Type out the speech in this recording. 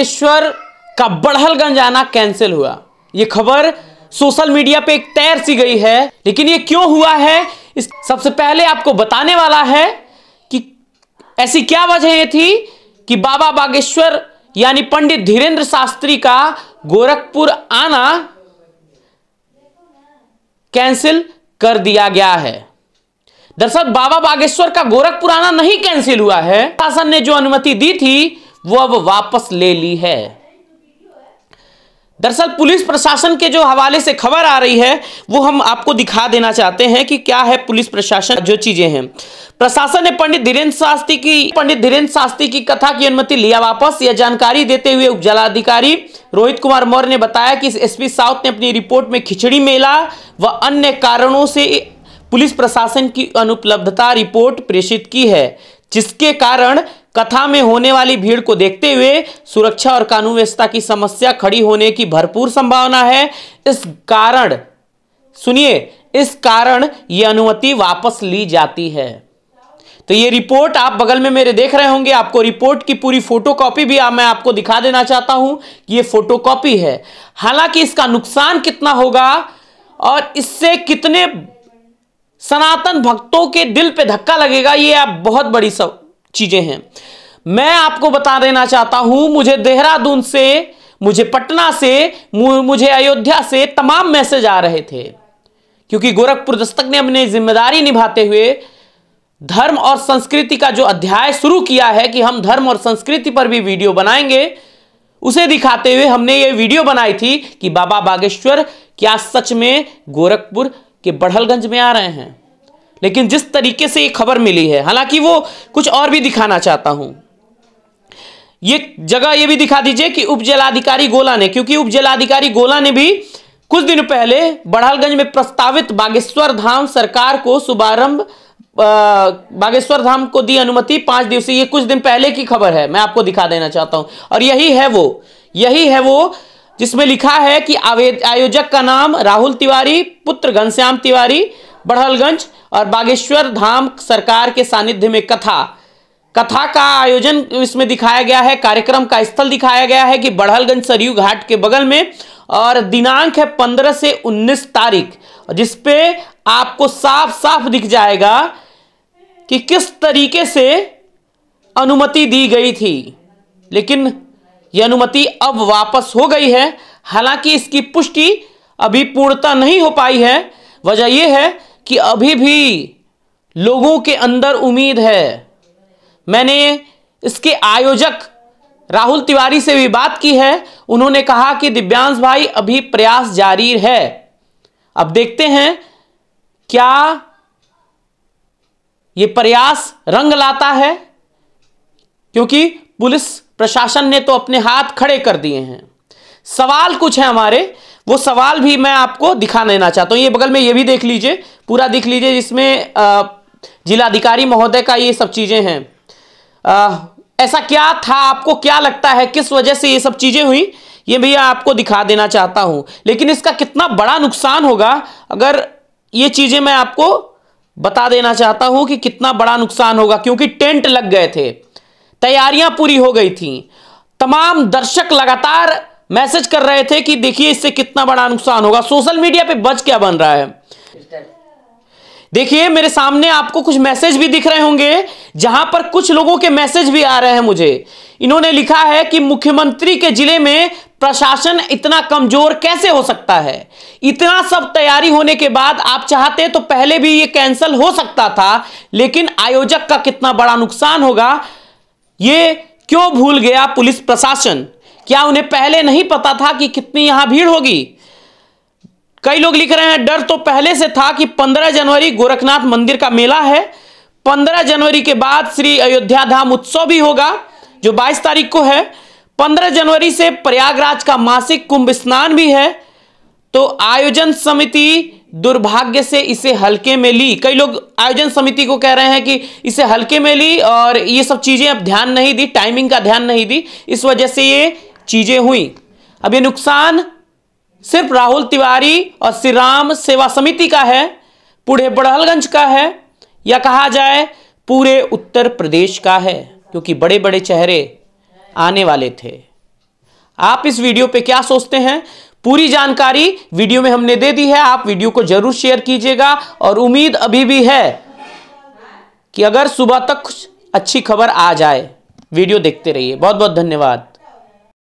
ईश्वर का बढ़लगंज आना कैंसिल हुआ ये खबर सोशल मीडिया पे एक तैर सी गई है लेकिन ये क्यों हुआ है इस सबसे पहले आपको बताने वाला है कि ऐसी क्या वजह यह थी कि बाबा बागेश्वर यानी पंडित धीरेन्द्र शास्त्री का गोरखपुर आना कैंसिल कर दिया गया है दरअसल बाबा बागेश्वर का गोरखपुर आना नहीं कैंसिल हुआ है शासन ने जो अनुमति दी थी वो अब वापस ले ली है दरअसल पुलिस प्रशासन के जो हवाले से खबर आ रही है वो हम आपको दिखा देना चाहते हैं कि क्या है पुलिस प्रशासन जो चीजें हैं प्रशासन ने पंडित धीरेन्द्र शास्त्री की पंडित धीरेन्द्र शास्त्री की कथा की अनुमति लिया वापस यह जानकारी देते हुए उप जिलाधिकारी रोहित कुमार मौर्य ने बताया कि एसपी साउथ ने अपनी रिपोर्ट में खिचड़ी मेला व अन्य कारणों से पुलिस प्रशासन की अनुपलब्धता रिपोर्ट प्रेषित की है जिसके कारण कथा में होने वाली भीड़ को देखते हुए सुरक्षा और कानून व्यवस्था की समस्या खड़ी होने की भरपूर संभावना है इस कारण सुनिए इस कारण ये अनुमति वापस ली जाती है तो ये रिपोर्ट आप बगल में मेरे देख रहे होंगे आपको रिपोर्ट की पूरी फोटोकॉपी भी आ, मैं आपको दिखा देना चाहता हूं कि ये फोटोकॉपी है हालांकि इसका नुकसान कितना होगा और इससे कितने सनातन भक्तों के दिल पे धक्का लगेगा ये आप बहुत बड़ी सब चीज़ें हैं मैं आपको बता देना चाहता हूं मुझे देहरादून से मुझे पटना से मुझे अयोध्या से तमाम मैसेज आ रहे थे क्योंकि गोरखपुर दस्तक ने अपनी जिम्मेदारी निभाते हुए धर्म और संस्कृति का जो अध्याय शुरू किया है कि हम धर्म और संस्कृति पर भी वीडियो बनाएंगे उसे दिखाते हुए हमने ये वीडियो बनाई थी कि बाबा बागेश्वर क्या सच में गोरखपुर के बढ़लगंज में आ रहे हैं लेकिन जिस तरीके से ये खबर मिली है हालांकि वो कुछ और भी दिखाना चाहता हूं ये जगह ये भी दिखा दीजिए कि उप जिलाधिकारी गोला ने क्योंकि उप जिलाधिकारी गोला ने भी कुछ दिन पहले बड़हलगंज में प्रस्तावित बागेश्वर धाम सरकार को शुभारंभ बागेश्वर धाम को दी अनुमति पांच दिवसीय ये कुछ दिन पहले की खबर है मैं आपको दिखा देना चाहता हूं और यही है वो यही है वो जिसमें लिखा है कि आयोजक का नाम राहुल तिवारी पुत्र घनश्याम तिवारी बढ़हलगंज और बागेश्वर धाम सरकार के सानिध्य में कथा कथा का आयोजन इसमें दिखाया गया है कार्यक्रम का स्थल दिखाया गया है कि बढ़हलगंज सरयू घाट के बगल में और दिनांक है पंद्रह से उन्नीस तारीख जिसपे आपको साफ साफ दिख जाएगा कि किस तरीके से अनुमति दी गई थी लेकिन यह अनुमति अब वापस हो गई है हालांकि इसकी पुष्टि अभी पूर्णता नहीं हो पाई है वजह यह है कि अभी भी लोगों के अंदर उम्मीद है मैंने इसके आयोजक राहुल तिवारी से भी बात की है उन्होंने कहा कि दिव्यांश भाई अभी प्रयास जारी है अब देखते हैं क्या ये प्रयास रंग लाता है क्योंकि पुलिस प्रशासन ने तो अपने हाथ खड़े कर दिए हैं सवाल कुछ है हमारे वो सवाल भी मैं आपको दिखा देना चाहता हूँ ये बगल में ये भी देख लीजिए पूरा दिख लीजिए जिसमें जिलाधिकारी महोदय का ये सब चीज़ें हैं ऐसा क्या था आपको क्या लगता है किस वजह से ये सब चीज़ें हुई ये भी आपको दिखा देना चाहता हूं लेकिन इसका कितना बड़ा नुकसान होगा अगर ये चीज़ें मैं आपको बता देना चाहता हूं कि कितना बड़ा नुकसान होगा क्योंकि टेंट लग गए थे तैयारियां पूरी हो गई थी तमाम दर्शक लगातार मैसेज कर रहे थे कि देखिए इससे कितना बड़ा नुकसान होगा सोशल मीडिया पे बच क्या बन रहा है देखिए मेरे सामने आपको कुछ मैसेज भी दिख रहे होंगे जहां पर कुछ लोगों के मैसेज भी आ रहे हैं मुझे इन्होंने लिखा है कि मुख्यमंत्री के जिले में प्रशासन इतना कमजोर कैसे हो सकता है इतना सब तैयारी होने के बाद आप चाहते तो पहले भी ये कैंसिल हो सकता था लेकिन आयोजक का कितना बड़ा नुकसान होगा ये क्यों भूल गया पुलिस प्रशासन क्या उन्हें पहले नहीं पता था कि कितनी यहां भीड़ होगी कई लोग लिख रहे हैं डर तो पहले से था कि 15 जनवरी गोरखनाथ मंदिर का मेला है 15 जनवरी के बाद श्री अयोध्या धाम उत्सव भी होगा जो 22 तारीख को है 15 जनवरी से प्रयागराज का मासिक कुंभ स्नान भी है तो आयोजन समिति दुर्भाग्य से इसे हल्के में ली कई लोग आयोजन समिति को कह रहे हैं कि इसे हल्के में ली और ये सब चीज़ें अब ध्यान नहीं दी टाइमिंग का ध्यान नहीं दी इस वजह से ये चीज़ें हुई अब ये नुकसान सिर्फ राहुल तिवारी और श्री राम सेवा समिति का है पूरे बड़हलगंज का है या कहा जाए पूरे उत्तर प्रदेश का है क्योंकि बड़े बड़े चेहरे आने वाले थे आप इस वीडियो पे क्या सोचते हैं पूरी जानकारी वीडियो में हमने दे दी है आप वीडियो को जरूर शेयर कीजिएगा और उम्मीद अभी भी है कि अगर सुबह तक कुछ अच्छी खबर आ जाए वीडियो देखते रहिए बहुत बहुत धन्यवाद